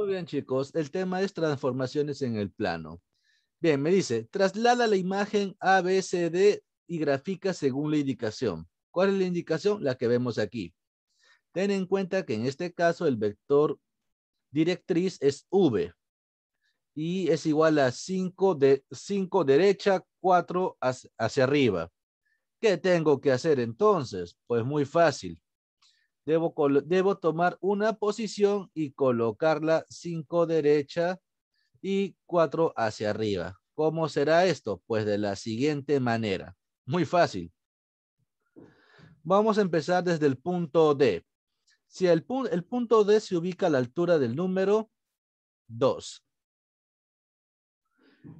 Muy bien, chicos. El tema es transformaciones en el plano. Bien, me dice, traslada la imagen ABCD y grafica según la indicación. ¿Cuál es la indicación? La que vemos aquí. Ten en cuenta que en este caso el vector directriz es V y es igual a 5 de 5 derecha, 4 hacia arriba. ¿Qué tengo que hacer entonces? Pues muy fácil. Debo, debo tomar una posición y colocarla 5 derecha y 4 hacia arriba. ¿Cómo será esto? Pues de la siguiente manera. Muy fácil. Vamos a empezar desde el punto D. Si el, el punto D se ubica a la altura del número 2.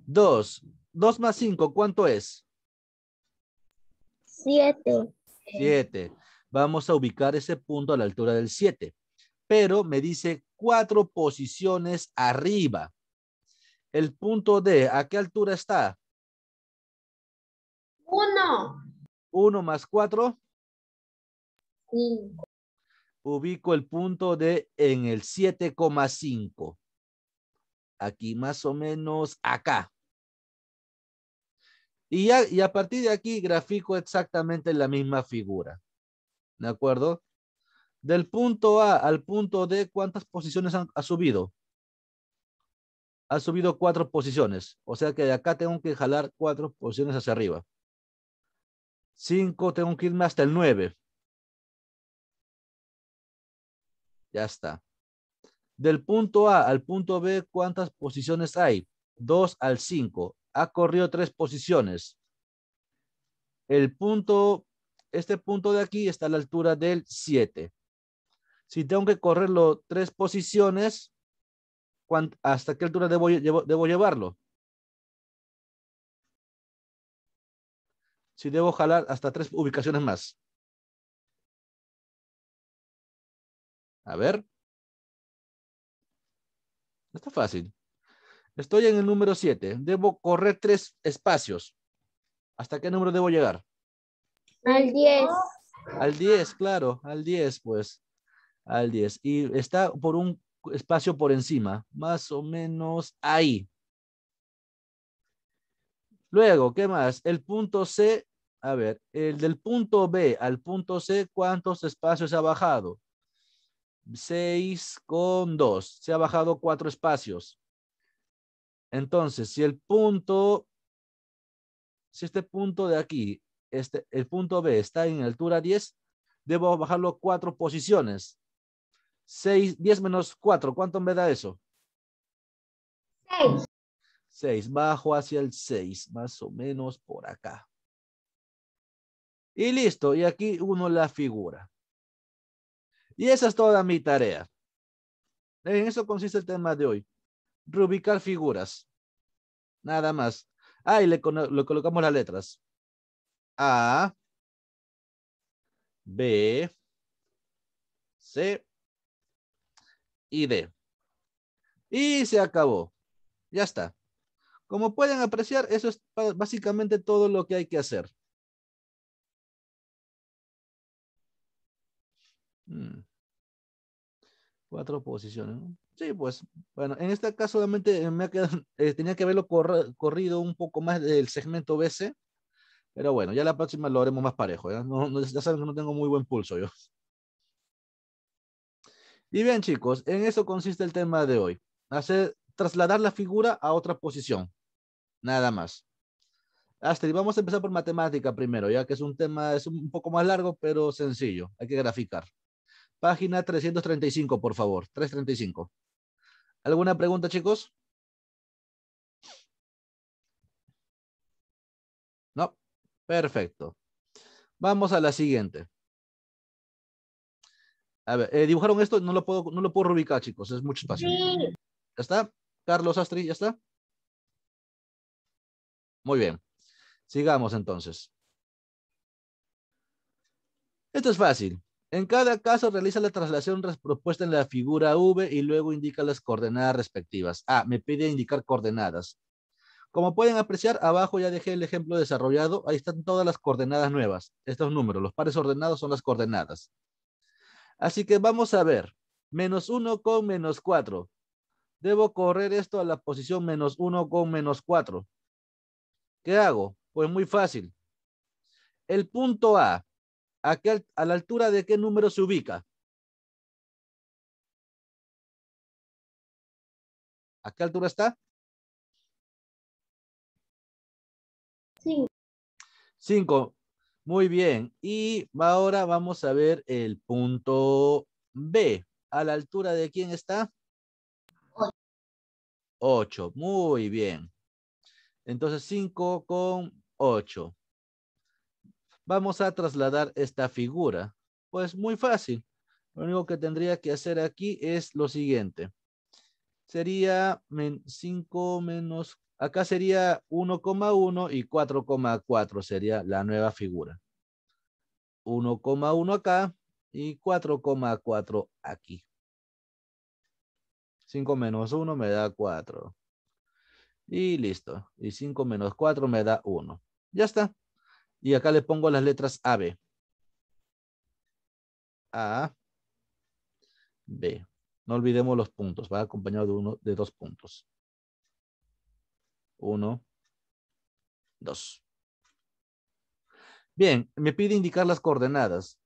2. 2 más 5, ¿cuánto es? 7. 7. Vamos a ubicar ese punto a la altura del 7, pero me dice cuatro posiciones arriba. El punto D, ¿a qué altura está? Uno. ¿Uno más cuatro? Cinco. Ubico el punto D en el 7,5. Aquí más o menos acá. Y, y a partir de aquí grafico exactamente la misma figura. ¿de acuerdo? Del punto A al punto D, ¿cuántas posiciones ha subido? Ha subido cuatro posiciones, o sea que de acá tengo que jalar cuatro posiciones hacia arriba. Cinco, tengo que irme hasta el nueve. Ya está. Del punto A al punto B, ¿cuántas posiciones hay? Dos al cinco. Ha corrido tres posiciones. El punto este punto de aquí está a la altura del 7. Si tengo que correrlo tres posiciones, ¿hasta qué altura debo, llevarlo? Si debo jalar hasta tres ubicaciones más. A ver. Está fácil. Estoy en el número 7. Debo correr tres espacios. ¿Hasta qué número debo llegar? Al 10. Al 10, claro, al 10, pues. Al 10. Y está por un espacio por encima, más o menos ahí. Luego, ¿qué más? El punto C, a ver, el del punto B al punto C, ¿cuántos espacios ha bajado? 6 con 2. Se ha bajado 4 espacios. Entonces, si el punto, si este punto de aquí este, el punto B está en altura 10, debo bajarlo cuatro posiciones. 6, 10 menos 4, ¿cuánto me da eso? 6. 6, bajo hacia el 6, más o menos por acá. Y listo, y aquí uno la figura. Y esa es toda mi tarea. En eso consiste el tema de hoy. Rubicar figuras. Nada más. ahí le colocamos las letras. A, B, C y D. Y se acabó. Ya está. Como pueden apreciar, eso es básicamente todo lo que hay que hacer. Hmm. Cuatro posiciones. Sí, pues, bueno, en este caso solamente me ha eh, tenía que haberlo corrido un poco más del segmento BC pero bueno, ya la próxima lo haremos más parejo. ya saben que no tengo muy buen pulso yo. Y bien, chicos, en eso consiste el tema de hoy. Hacer, trasladar la figura a otra posición. Nada más. Astrid, vamos a empezar por matemática primero, ya que es un tema, es un poco más largo, pero sencillo. Hay que graficar. Página 335, por favor. 335. ¿Alguna pregunta, chicos? Perfecto. Vamos a la siguiente. A ver, eh, dibujaron esto, no lo puedo, no lo puedo reubicar, chicos, es mucho espacio. ¿Ya está? Carlos Astri, ¿ya está? Muy bien. Sigamos entonces. Esto es fácil. En cada caso realiza la traslación propuesta en la figura V y luego indica las coordenadas respectivas. Ah, me pide indicar coordenadas. Como pueden apreciar, abajo ya dejé el ejemplo desarrollado. Ahí están todas las coordenadas nuevas. Estos números, los pares ordenados son las coordenadas. Así que vamos a ver. Menos 1 con menos 4. Debo correr esto a la posición menos 1 con menos 4. ¿Qué hago? Pues muy fácil. El punto A, ¿a, a la altura de qué número se ubica? ¿A qué altura está? 5. Muy bien. Y ahora vamos a ver el punto B. ¿A la altura de quién está? Ocho. Muy bien. Entonces, cinco con ocho. Vamos a trasladar esta figura. Pues muy fácil. Lo único que tendría que hacer aquí es lo siguiente. Sería 5 menos Acá sería 1,1 y 4,4 sería la nueva figura. 1,1 acá y 4,4 aquí. 5 menos 1 me da 4. Y listo. Y 5 menos 4 me da 1. Ya está. Y acá le pongo las letras AB. A, B. No olvidemos los puntos. Va acompañado de, uno, de dos puntos. 1, 2. Bien, me pide indicar las coordenadas.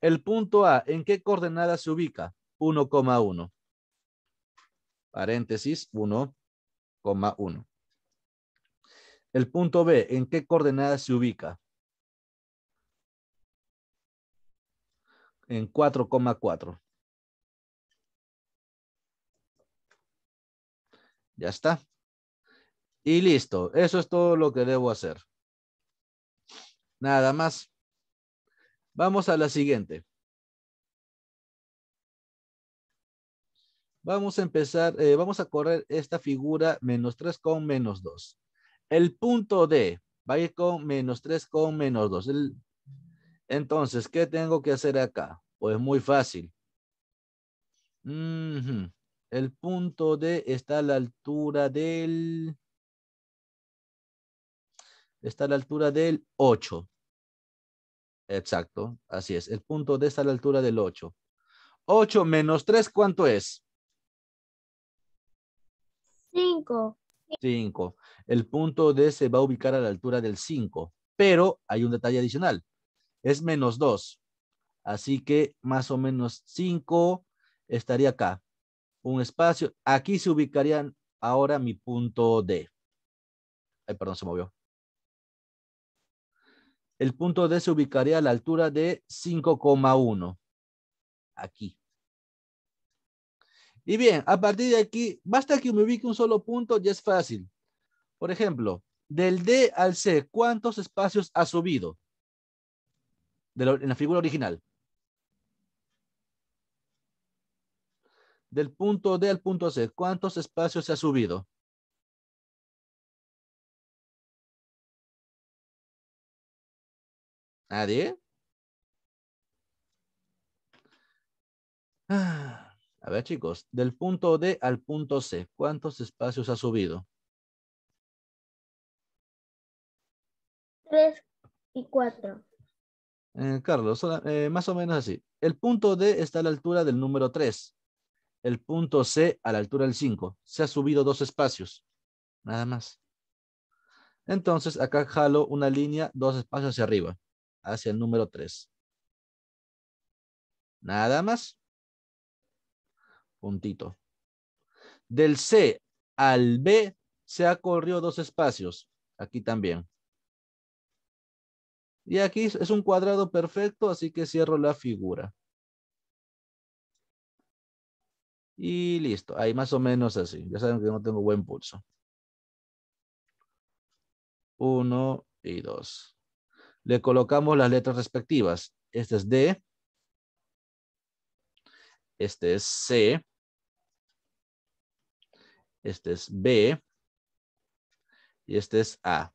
El punto A, ¿en qué coordenada se ubica? 1,1. Paréntesis, 1,1. El punto B, ¿en qué coordenada se ubica? En 4,4. Ya está. Y listo, eso es todo lo que debo hacer. Nada más. Vamos a la siguiente. Vamos a empezar, eh, vamos a correr esta figura menos 3 con menos 2. El punto D va con menos 3 con menos 2. entonces, ¿qué tengo que hacer acá? Pues muy fácil. El punto D está a la altura del está a la altura del 8. Exacto, así es. El punto D está a la altura del 8. 8 menos 3, ¿cuánto es? 5. 5. El punto D se va a ubicar a la altura del 5, pero hay un detalle adicional. Es menos 2. Así que más o menos 5 estaría acá. Un espacio. Aquí se ubicarían ahora mi punto D. Ay, perdón, se movió el punto D se ubicaría a la altura de 5,1. Aquí. Y bien, a partir de aquí, basta que me ubique un solo punto y es fácil. Por ejemplo, del D al C, ¿cuántos espacios ha subido? en la figura original. Del punto D al punto C, ¿cuántos espacios se ha subido? ¿Nadie? Ah, a ver, chicos, del punto D al punto C, ¿cuántos espacios ha subido? Tres y cuatro. Eh, Carlos, eh, más o menos así. El punto D está a la altura del número 3. El punto C a la altura del 5. Se ha subido dos espacios. Nada más. Entonces, acá jalo una línea, dos espacios hacia arriba hacia el número 3. Nada más. Puntito. Del C al B se ha corrido dos espacios. Aquí también. Y aquí es un cuadrado perfecto, así que cierro la figura. Y listo. Ahí más o menos así. Ya saben que no tengo buen pulso. Uno y dos le colocamos las letras respectivas. Este es D. Este es C. Este es B. Y este es A.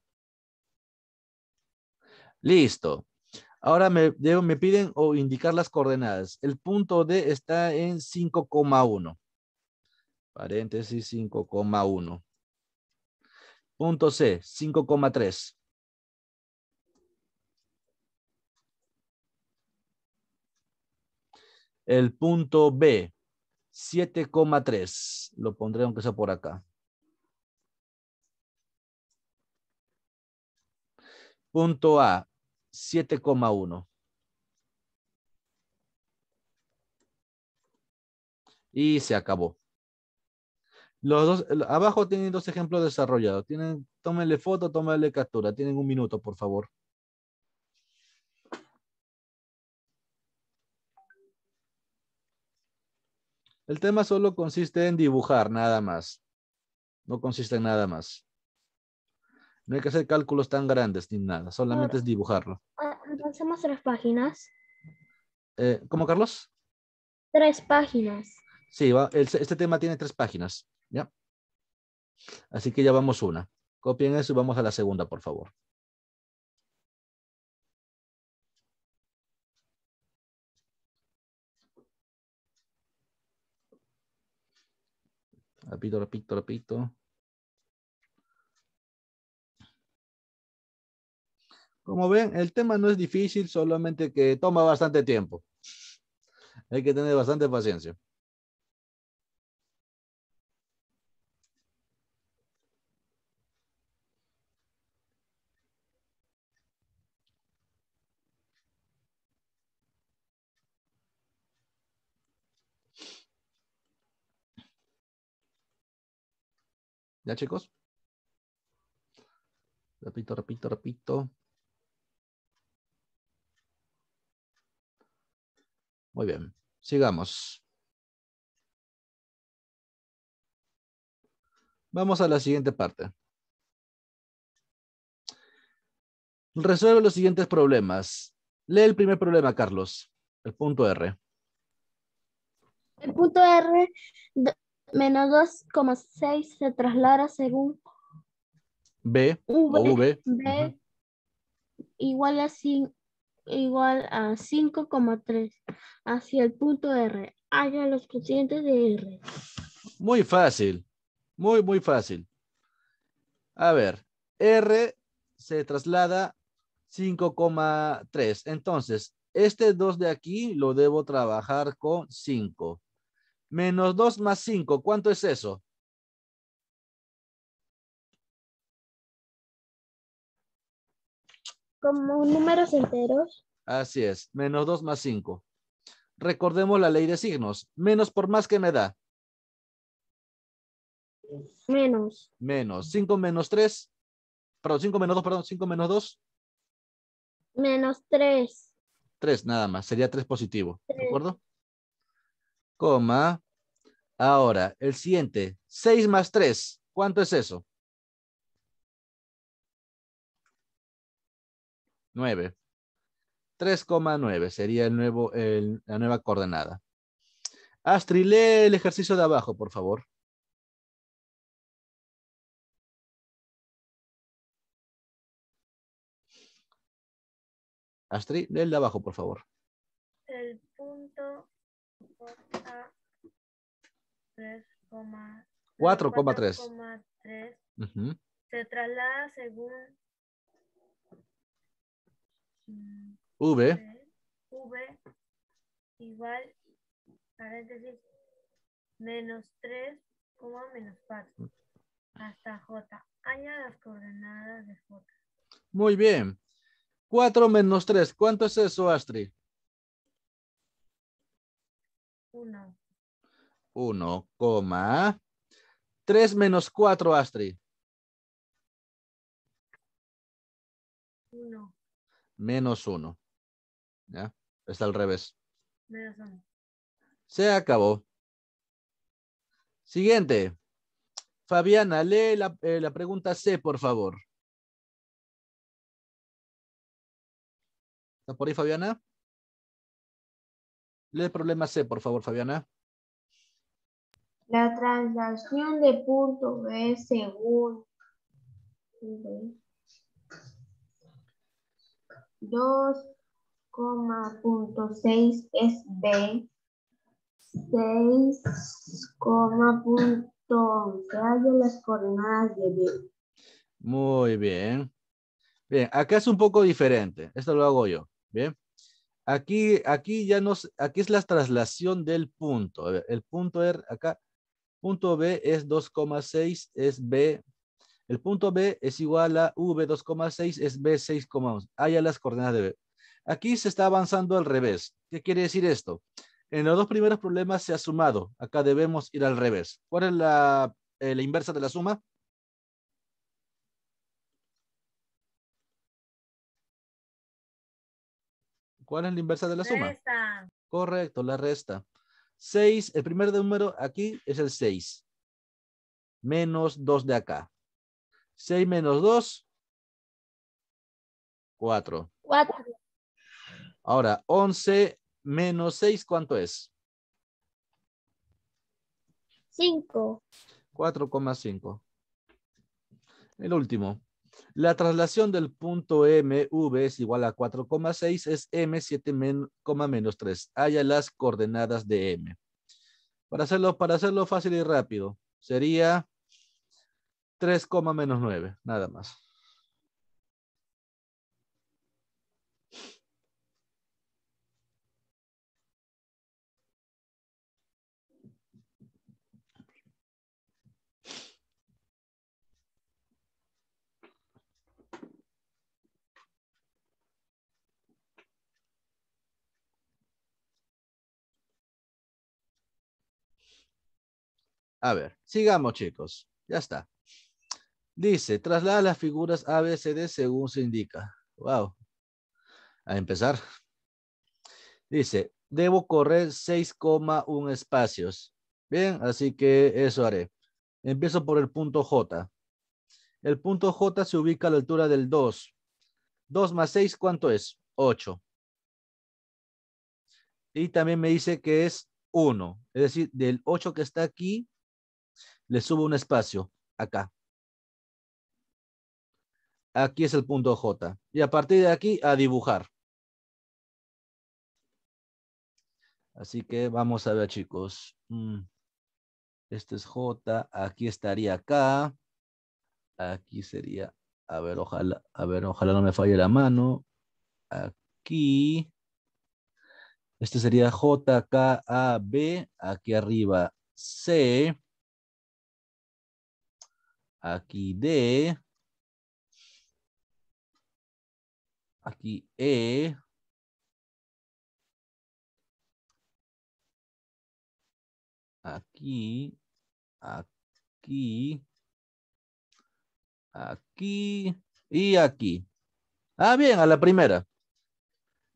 Listo. Ahora me, piden o indicar las coordenadas. El punto D está en 5,1. Paréntesis 5,1. Punto C, 5,3. El punto B, 7,3. Lo pondré aunque sea por acá. Punto A, 7,1. Y se acabó. Los dos, abajo tienen dos ejemplos desarrollados. Tienen, tómenle foto, tómenle captura. Tienen un minuto, por favor. El tema solo consiste en dibujar, nada más. No consiste en nada más. No hay que hacer cálculos tan grandes ni nada, solamente es dibujarlo. Ah, hacemos tres páginas. Eh, ¿Cómo, Carlos? Tres páginas. Sí, va, este tema tiene tres páginas, ¿ya? Así que ya vamos una. Copien eso y vamos a la segunda, por favor. Repito, repito, repito. Como ven, el tema no es difícil, solamente que toma bastante tiempo. Hay que tener bastante paciencia. ¿Ya chicos? Repito, repito, repito. Muy bien, sigamos. Vamos a la siguiente parte. Resuelve los siguientes problemas. Lee el primer problema, Carlos, el punto R. El punto R menos 2,6 se traslada según B v, o v. B igual a, 5,3 hacia el punto R. Haga los cocientes de R. Muy fácil, muy, muy fácil. A ver, R se traslada 5,3. Entonces, este 2 de aquí lo debo trabajar con 5 menos 2 más 5, ¿cuánto es eso? Como números enteros. Así es, menos 2 más 5. Recordemos la ley de signos. Menos por más, que me da? Menos. Menos. 5 menos 3. Perdón, 5 menos 2, perdón, 5 menos 2. Menos 3. 3 nada más, sería 3 positivo. ¿De acuerdo? coma. Ahora, el siguiente, 6 más 3, ¿cuánto es eso? 9. 3,9 sería el nuevo, la nueva coordenada. Astri, lee el ejercicio de abajo, por favor. Astri, lee el de abajo, por favor. 4,3. Se traslada según V. V igual, menos 3, menos 4, mm. hasta J. Haya las coordenadas de J. Muy bien. 4 menos 3, ¿cuánto es eso, Astrid? 1. 1, 3 menos 4, Astri. 1. Menos 1. ¿Ya? Está al revés. Menos 1. Se acabó. Siguiente. Fabiana, lee la, eh, la pregunta C, por favor. ¿Está por ahí, Fabiana? Lee el problema C, por favor, Fabiana. La traslación de punto B según 2,6 es B, 6,11 las coordenadas de B. Muy bien. Bien, acá es un poco diferente. Esto lo hago yo. Bien. Aquí, aquí ya nos, aquí es la traslación del punto. A ver, el punto R acá Punto B es 2,6 es B. El punto B es igual a V 2,6 es B 6, allá las coordenadas de B. Aquí se está avanzando al revés. ¿Qué quiere decir esto? En los dos primeros problemas se ha sumado. Acá debemos ir al revés. ¿Cuál es la, eh, inversa de la suma? ¿Cuál es la inversa de la resta. suma? Correcto, la resta. 6, el primer número aquí es el 6. Menos 2 de acá. 6 menos 2, 4. 4. Ahora, 11 menos 6, ¿cuánto es? 5. 4,5. El último. La traslación del punto MV es igual a 4,6, es M7 menos 3. Haya las coordenadas de M. Para hacerlo, para hacerlo fácil y rápido, sería 3, menos 9, nada más. A ver, sigamos chicos. Ya está. Dice, traslada las figuras ABCD según se indica. Wow. A empezar. Dice, debo correr 6,1 espacios. Bien, así que eso haré. Empiezo por el punto J. El punto J se ubica a la altura del 2. 2 más 6, ¿cuánto es? 8. Y también me dice que es 1. Es decir, del 8 que está aquí, le subo un espacio acá. Aquí es el punto J. Y a partir de aquí a dibujar. Así que vamos a ver, chicos. Mm. Este es J. Aquí estaría acá. Aquí sería, a ver, ojalá, a ver, ojalá no me falle la mano. Aquí. Este sería J, K, A, B. Aquí arriba C. Aquí D. Aquí E. Aquí. Aquí. Aquí. Y aquí. Ah, bien, a la primera.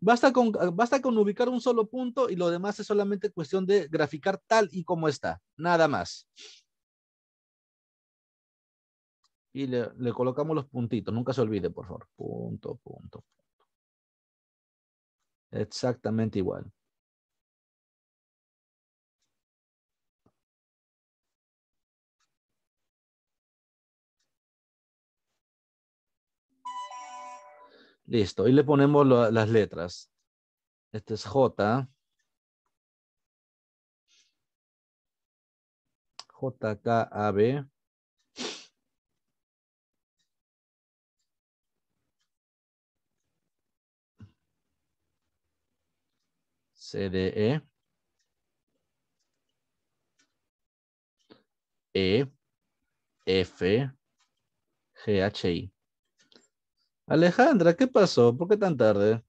Basta con, basta con ubicar un solo punto y lo demás es solamente cuestión de graficar tal y como está. Nada más y le, colocamos los puntitos. Nunca se olvide, por favor. Punto, punto, punto. Exactamente igual. Listo, y le ponemos las letras. Este es J. J, K, A, B. CDE. E, F, G, H, I. Alejandra, ¿qué pasó? ¿Por qué tan tarde?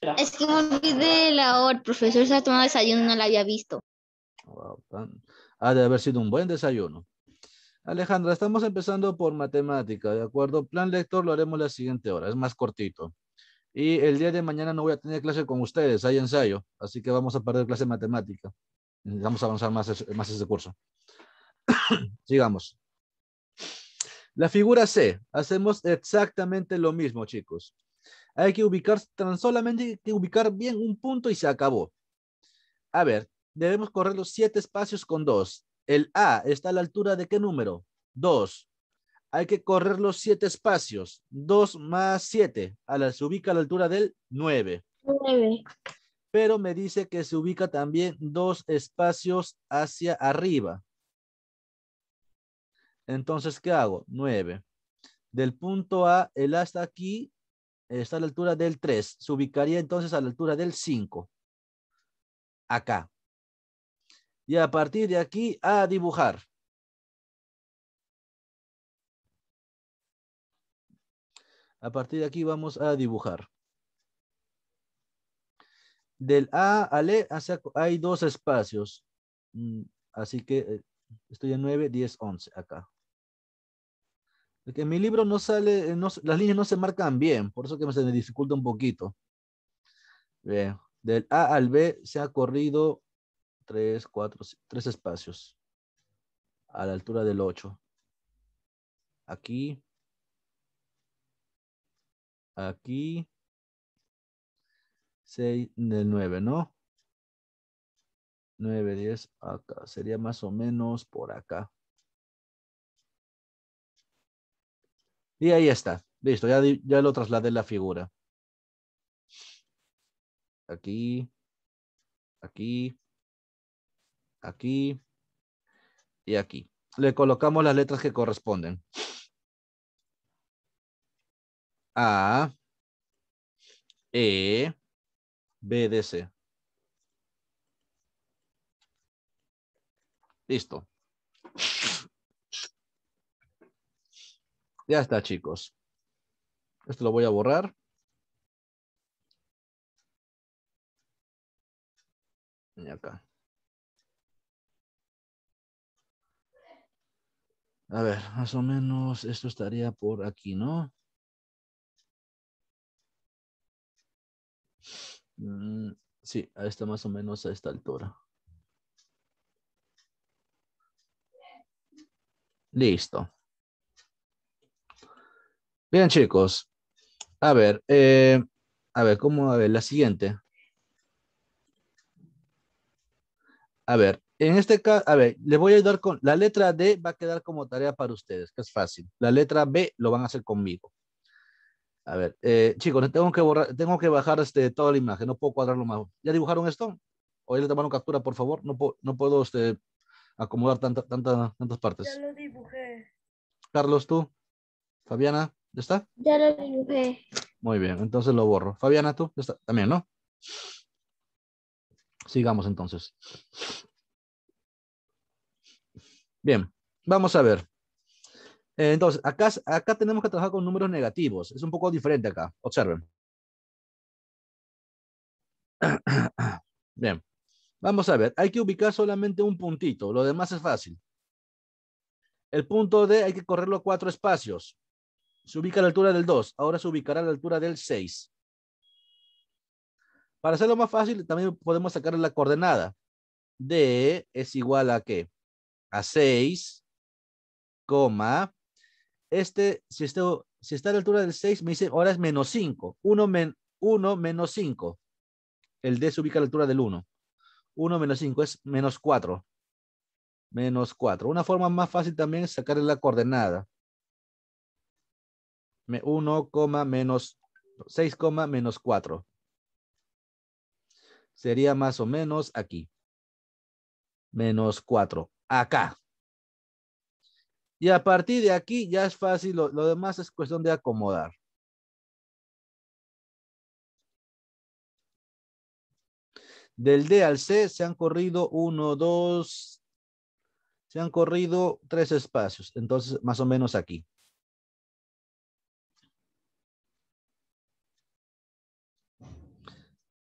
Es que me olvidé la hora. El profesor ha tomado desayuno y no la había visto. Ha de haber sido un buen desayuno. Alejandra, estamos empezando por matemática, ¿de acuerdo? Plan lector lo haremos la siguiente hora, es más cortito. Y el día de mañana no voy a tener clase con ustedes, hay ensayo, así que vamos a perder clase de matemática. Vamos a avanzar más, más ese curso. Sigamos. La figura C, hacemos exactamente lo mismo, chicos. Hay que ubicar, tan solamente hay que ubicar bien un punto y se acabó. A ver, debemos correr los siete espacios con dos. El A está a la altura de qué número? Dos hay que correr los siete espacios. Dos más siete. A se ubica a la altura del nueve. Nueve. Pero me dice que se ubica también dos espacios hacia arriba. Entonces, ¿qué hago? Nueve. Del punto A, el hasta aquí, está a la altura del tres. Se ubicaría entonces a la altura del cinco. Acá. Y a partir de aquí, a dibujar. A partir de aquí vamos a dibujar. Del A al E hay dos espacios. Mm, así que eh, estoy en 9, 10, 11 acá. Porque mi libro no sale, eh, las líneas no se marcan bien, por eso que se me dificulta un poquito. Bien. Del A al B se ha corrido 3, 4, 3 espacios a la altura del 8. Aquí, aquí 6 de 9, ¿no? 9, 10 acá. Sería más o menos por acá. Y ahí está. Listo, ya, ya lo trasladé la figura. Aquí, aquí, aquí y aquí. Le colocamos las letras que corresponden. A, E, B d C. Listo. Ya está, chicos. Esto lo voy a borrar. Y acá. A ver, más o menos esto estaría por aquí, ¿no? Mm, sí, a más o menos a esta altura. Listo. Bien, chicos. A ver, eh, a ver, ¿cómo? A ver, la siguiente. A ver, en este caso, a ver, le voy a ayudar con, la letra D va a quedar como tarea para ustedes, que es fácil. La letra B lo van a hacer conmigo. A ver, eh, chicos, tengo que borrar, tengo que bajar este, toda la imagen, no puedo cuadrarlo más. ¿Ya dibujaron esto? O ya le tomaron captura, por favor. No, no puedo este, acomodar tanta, tanta, tantas partes. Ya lo dibujé. Carlos, tú. Fabiana, ¿ya está? Ya lo dibujé. Muy bien, entonces lo borro. Fabiana, tú, ya está. También, ¿no? Sigamos entonces. Bien, vamos a ver. Eh, entonces, acá, acá tenemos que trabajar con números negativos. Es un poco diferente acá. Observen. Bien. Vamos a ver. Hay que ubicar solamente un puntito. Lo demás es fácil. El punto D hay que correrlo cuatro espacios. Se ubica a la altura del 2. Ahora se ubicará a la altura del 6. Para hacerlo más fácil, también podemos sacar la coordenada. D es igual a qué? A 6, coma este, si, está a la altura del 6, me dice ahora es menos 5. 1, menos 5. El D se ubica a la altura del 1. 1 menos 5 es menos 4. Menos 4. Una forma más fácil también es sacar la coordenada. 1, menos 6, menos 4. Sería más o menos aquí. Menos 4. Acá. Y a partir de aquí ya es fácil, lo, demás es cuestión de acomodar. Del D al C se han corrido uno, dos, se han corrido tres espacios. Entonces, más o menos aquí.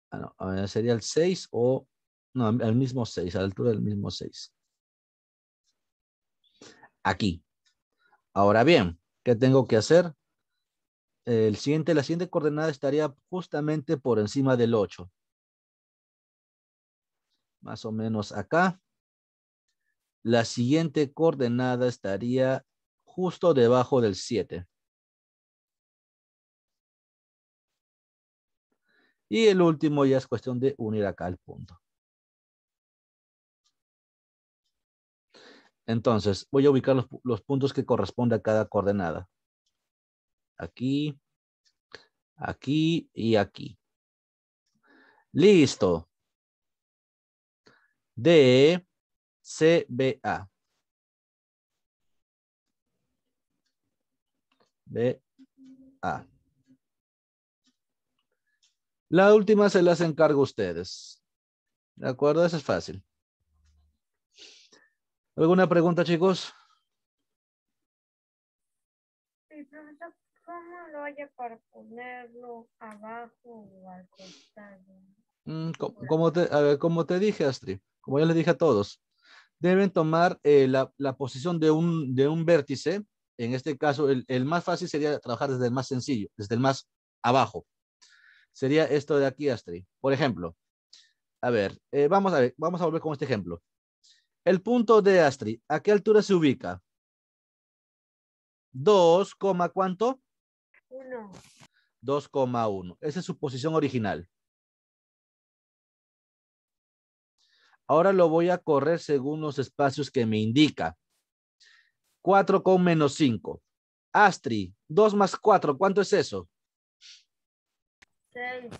Ah, sería el 6 o, no, al mismo 6, a la altura del mismo 6 aquí. Ahora bien, ¿qué tengo que hacer? El siguiente, la siguiente coordenada estaría justamente por encima del 8. Más o menos acá. La siguiente coordenada estaría justo debajo del 7. Y el último ya es cuestión de unir acá el punto. Entonces, voy a ubicar los, puntos que corresponde a cada coordenada. Aquí, aquí y aquí. Listo. D, C, B, A. B, A. La última se las encargo a ustedes. ¿De acuerdo? Eso es fácil. ¿Alguna pregunta, chicos? Sí, ¿cómo lo haya para ponerlo abajo o al costado? Mm, como, te, a ver, como te dije, Astrid, como ya le dije a todos, deben tomar eh, la, la, posición de un, de un vértice. En este caso, el, el más fácil sería trabajar desde el más sencillo, desde el más abajo. Sería esto de aquí, Astrid. Por ejemplo, a ver, eh, vamos a ver, vamos a volver con este ejemplo. El punto de Astri, ¿a qué altura se ubica? 2, ¿cuánto? 1. 2,1. Esa es su posición original. Ahora lo voy a correr según los espacios que me indica. 4 con menos 5. Astri, 2 más 4, ¿cuánto es eso? 6.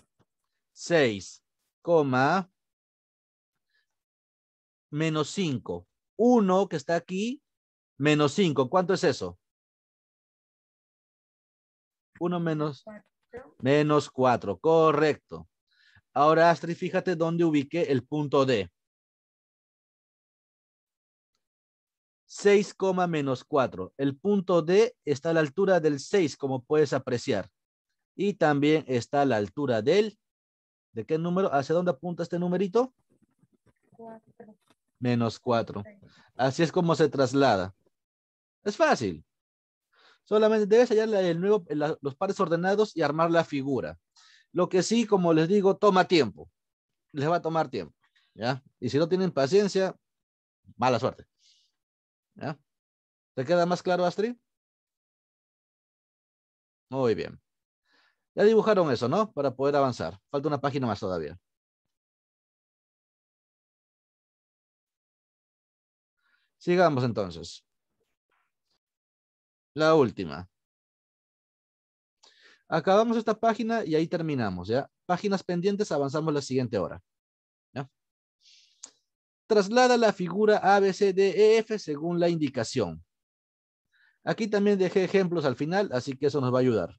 6, menos 5. 1 que está aquí, menos 5. ¿Cuánto es eso? 1 menos, 4. Correcto. Ahora, Astrid, fíjate dónde ubiqué el punto D. 6, menos 4. El punto D está a la altura del 6, como puedes apreciar. Y también está a la altura del... ¿De qué número? ¿Hacia dónde apunta este numerito? 4 menos cuatro. Así es como se traslada. Es fácil. Solamente debes hallar el nuevo, los pares ordenados y armar la figura. Lo que sí, como les digo, toma tiempo. Les va a tomar tiempo. ¿ya? Y si no tienen paciencia, mala suerte. ¿ya? ¿Te queda más claro, Astrid? Muy bien. Ya dibujaron eso, ¿no? Para poder avanzar. Falta una página más todavía. Sigamos entonces. La última. Acabamos esta página y ahí terminamos, ¿ya? Páginas pendientes, avanzamos la siguiente hora. Traslada la figura ABCDEF según la indicación. Aquí también dejé ejemplos al final, así que eso nos va a ayudar.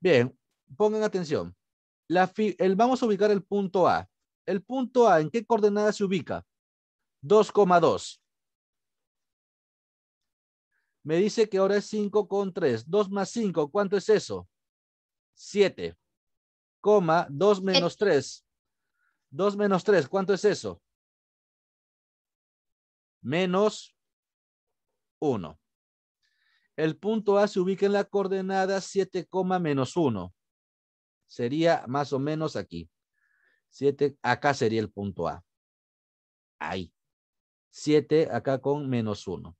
Bien, pongan atención. el, vamos a ubicar el punto A. ¿El punto A en qué coordenada se ubica? 2,2. Me dice que ahora es 3. 2 más 5, ¿cuánto es eso? 7, 2 menos 3. Eh. 2 menos 3, ¿cuánto es eso? Menos 1. El punto A se ubica en la coordenada 7, menos 1. Sería más o menos aquí. 7, acá sería el punto A. Ahí. 7 acá con menos 1.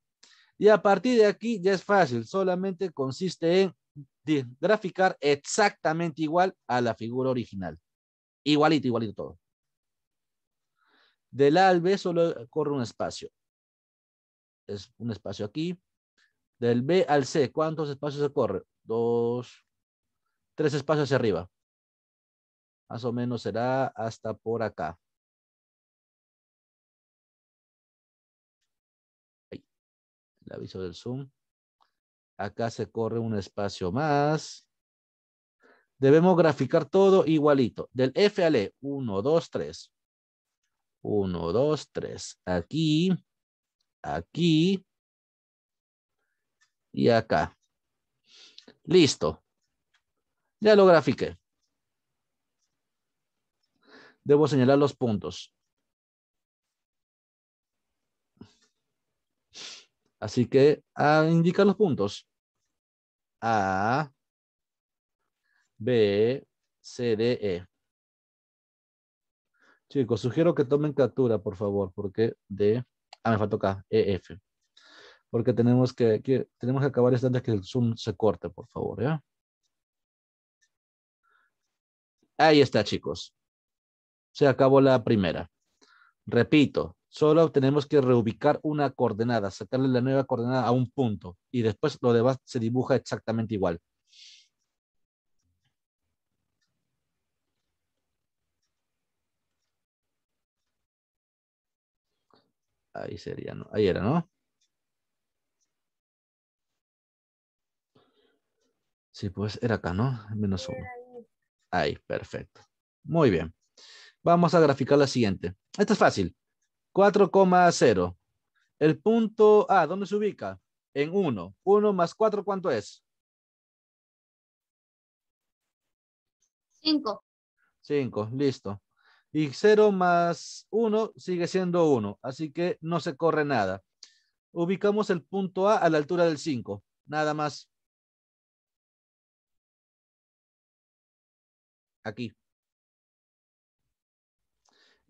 Y a partir de aquí ya es fácil, solamente consiste en graficar exactamente igual a la figura original. Igualito, igualito todo. Del A al B solo corre un espacio. Es un espacio aquí. Del B al C, ¿cuántos espacios se corre? Dos, tres espacios hacia arriba. Más o menos será hasta por acá. el aviso del Zoom. Acá se corre un espacio más. Debemos graficar todo igualito. Del F al E. 1, 2, 3. 1, 2, 3. Aquí. Aquí. Y acá. Listo. Ya lo grafiqué. Debo señalar los puntos. Así que A ah, indica los puntos. A, B, C, D, E. Chicos, sugiero que tomen captura, por favor, porque de... Ah, me faltó acá, e, F. Porque tenemos que, tenemos que acabar esto antes que el Zoom se corte, por favor, Ahí está, chicos. Se acabó la primera. Repito, Solo tenemos que reubicar una coordenada, sacarle la nueva coordenada a un punto y después lo demás se dibuja exactamente igual. Ahí sería, ¿no? Ahí era, ¿no? Sí, pues era acá, ¿no? Menos uno. Ahí, perfecto. Muy bien. Vamos a graficar la siguiente. Esta es fácil. 4,0. El punto A, ¿dónde se ubica? En 1. 1 más 4, ¿cuánto es? 5. 5, listo. Y 0 más 1 sigue siendo 1, así que no se corre nada. Ubicamos el punto A a la altura del 5, nada más. Aquí.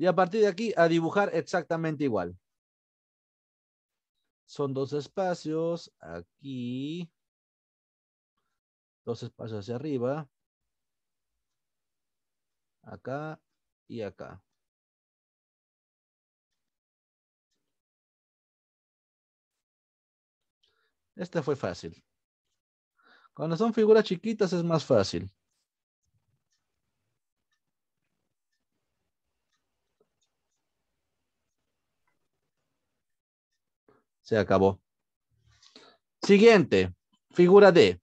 Y a partir de aquí, a dibujar exactamente igual. Son dos espacios aquí. Dos espacios hacia arriba. Acá y acá. Este fue fácil. Cuando son figuras chiquitas es más fácil. Se acabó. Siguiente, figura D.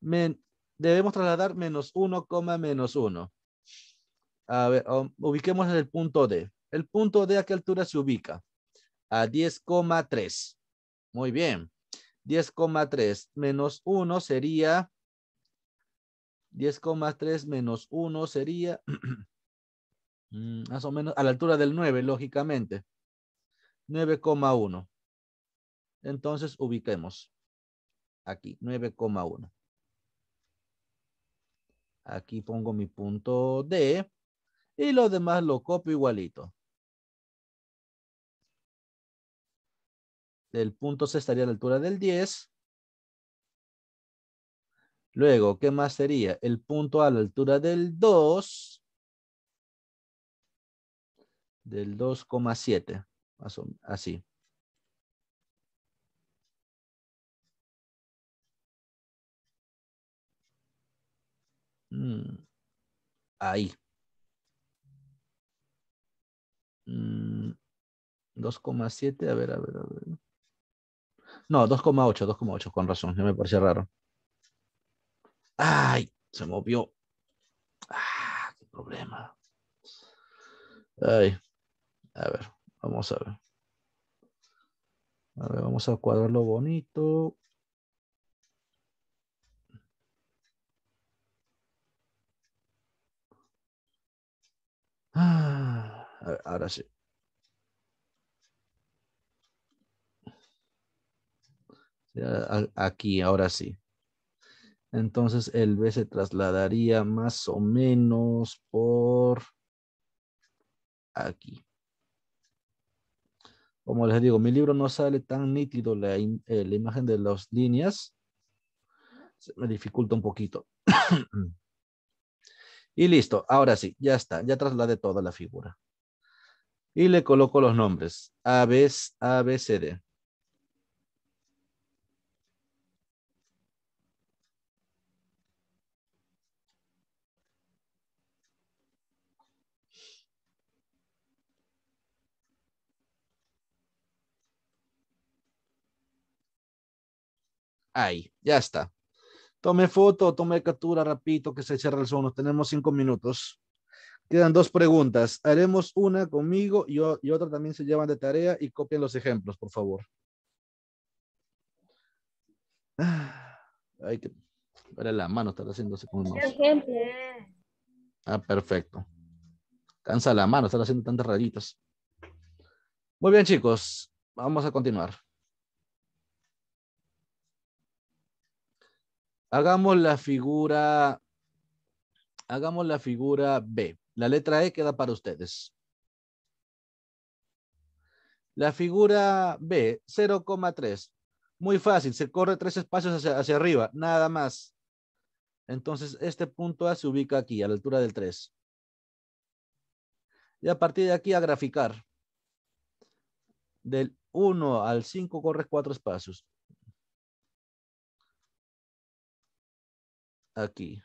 debemos trasladar menos 1, menos 1. A ver, um, ubiquemos el punto D. ¿El punto D a qué altura se ubica? A 10,3. Muy bien. 10,3 menos 1 sería... 10,3 menos 1 sería... Mm, más o menos a la altura del 9, lógicamente. 9,1. Entonces ubiquemos aquí 9,1. Aquí pongo mi punto D y lo demás lo copio igualito. El punto C estaría a la altura del 10. Luego, ¿qué más sería? El punto A a la altura del 2. Del 2,7. Así. Mm. Ahí. 2,7, mm. a ver, a ver, a ver. No, 2,8, 2,8, con razón, ya me parece raro. ¡Ay! Se movió. ¡Ah! ¡Qué problema! Ay. A ver, vamos a ver. A ver, vamos a cuadrarlo bonito. Ah, ahora sí. Aquí, ahora sí. Entonces el B se trasladaría más o menos por aquí. Como les digo, mi libro no sale tan nítido la, eh, la imagen de las líneas. me dificulta un poquito. Y listo, ahora sí, ya está, ya trasladé toda la figura. Y le coloco los nombres, A, B, C, D. Ahí, ya está. Tome foto, tome captura, repito, que se cierra el Zoom. Tenemos cinco minutos. Quedan dos preguntas. Haremos una conmigo y, otra también se llevan de tarea y copien los ejemplos, por favor. Ah, hay que ver la mano, está haciéndose con eh. Ah, perfecto. Cansa la mano, están haciendo tantas rayitas. Muy bien, chicos. Vamos a continuar. Hagamos la figura, hagamos la figura B. La letra E queda para ustedes. La figura B, 0,3. Muy fácil, se corre tres espacios hacia, hacia arriba, nada más. Entonces, este punto A se ubica aquí, a la altura del 3. Y a partir de aquí a graficar. Del 1 al 5 corre cuatro espacios. aquí.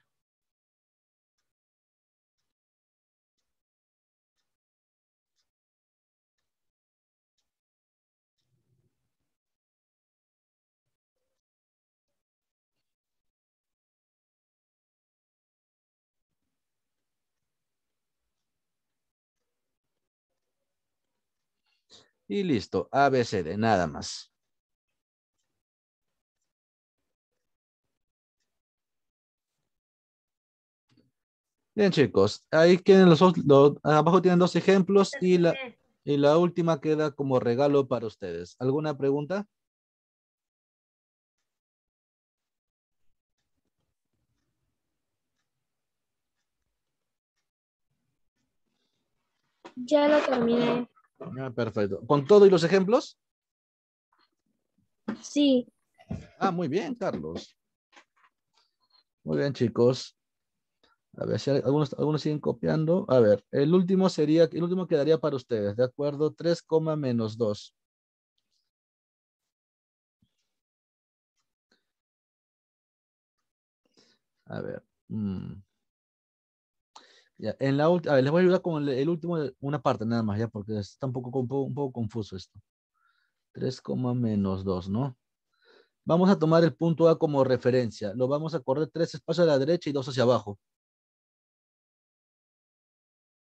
Y listo, ABC de nada más. Bien, chicos, ahí tienen los, los, abajo tienen dos ejemplos y la, última queda como regalo para ustedes. ¿Alguna pregunta? Ya lo terminé. perfecto. ¿Con todo y los ejemplos? Sí. Ah, muy bien, Carlos. Muy bien, chicos. A ver, si algunos, siguen copiando. A ver, el último sería, el último quedaría para ustedes, ¿de acuerdo? 3, menos 2. A ver. Mm. en la a ver, les voy a ayudar con el, último, una parte nada más, ya, porque está un poco, un poco, un poco confuso esto. 3, menos 2, ¿no? Vamos a tomar el punto A como referencia. Lo vamos a correr tres espacios a la derecha y dos hacia abajo.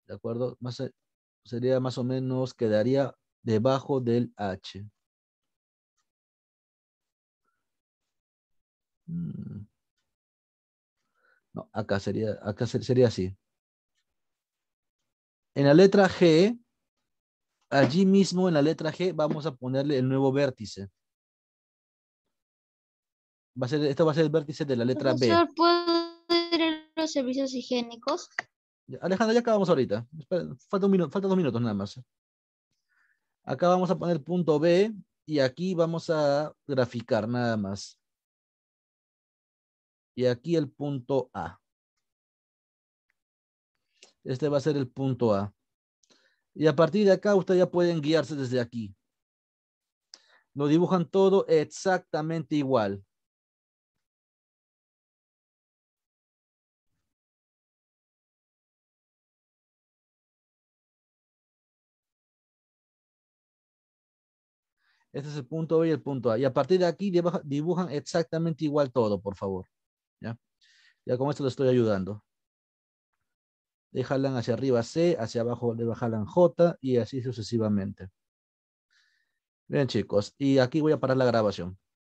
¿de acuerdo? Más, sería más o menos, quedaría debajo del H. Mm. No, acá sería, acá sería así. En la letra G, allí mismo en la letra G vamos a ponerle el nuevo vértice. Va a ser, esto va a ser el vértice de la letra B. ¿Puedo los servicios higiénicos? Alejandra, ya acabamos ahorita. Falta, un minuto, falta dos minutos nada más. Acá vamos a poner punto B y aquí vamos a graficar nada más. Y aquí el punto A. Este va a ser el punto A. Y a partir de acá ustedes ya pueden guiarse desde aquí. Lo dibujan todo exactamente igual. Este es el punto B y el punto A. Y a partir de aquí dibujan exactamente igual todo, por favor. ¿Ya? Ya con esto lo estoy ayudando. Déjalan hacia arriba C, hacia abajo le bajalan J y así sucesivamente. Bien, chicos. Y aquí voy a parar la grabación.